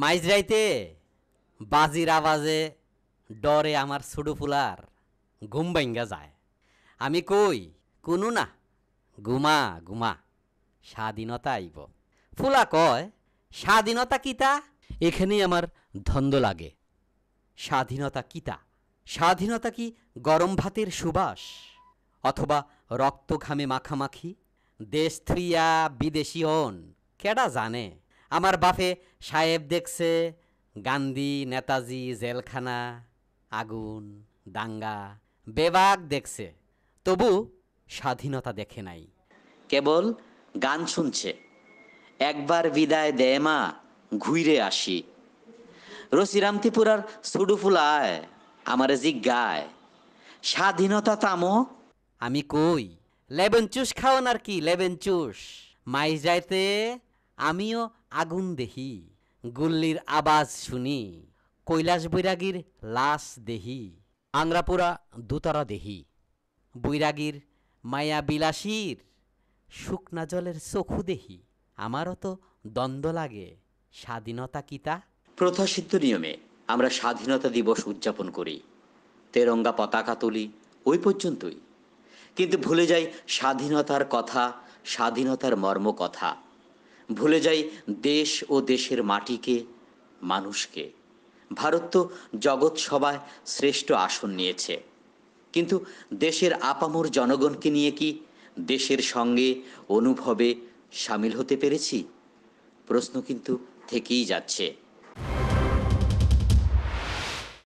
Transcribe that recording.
মাইজরাইতে বাজির আওয়াজে ডরে আমার ছুডু ফুলার ঘুম ভাঙ্গা যায় আমি কই কোনো না ঘুমা ঘুমা স্বাধীনতা আইব ফুলা কয় স্বাধীনতা কিতা এখানেই আমার ধন্দ লাগে স্বাধীনতা কিতা স্বাধীনতা কি গরম ভাতের সুবাস অথবা রক্ত ঘামে মাখামাখি দেশ থ্রিয়া বিদেশি হন কেডা জানে আমার বাপে সাহেব দেখছে গান্ধী নেতাজি জেলখানা আগুন দাঙ্গা বেবাক দেখছে তবু স্বাধীনতা দেখে নাই কেবল গান শুনছে একবার বিদায় দে মা ঘুরে আসি রসিরাম ত্রিপুরার সুডুফুলায় আমারে জিজ্ঞায় স্বাধীনতা তামো আমি কই লেবেন চুষ খাওয়ান আর কি লেবেন চুষ মাইজ যাইতে আমিও আগুন দেহি গুল্লির আওয়াজ শুনি কৈলাস বৈরাগীর লাশ দেহি আংরাপুরা দুতারা দেহি বৈরাগীর মায়া বিলাসীর শুকনা জলের চোখু দেহি আমারও তো দ্বন্দ্ব লাগে স্বাধীনতা কিতা প্রথাসিদ্ধ নিয়মে আমরা স্বাধীনতা দিবস উদযাপন করি তেরঙ্গা পতাকা তুলি ওই পর্যন্তই কিন্তু ভুলে যাই স্বাধীনতার কথা স্বাধীনতার মর্ম কথা ভুলে যাই দেশ ও দেশের মাটিকে মানুষকে ভারত তো জগৎ সভায় শ্রেষ্ঠ আসন নিয়েছে কিন্তু দেশের আপামর জনগণকে নিয়ে কি দেশের সঙ্গে অনুভবে সামিল হতে পেরেছি প্রশ্ন কিন্তু থেকেই যাচ্ছে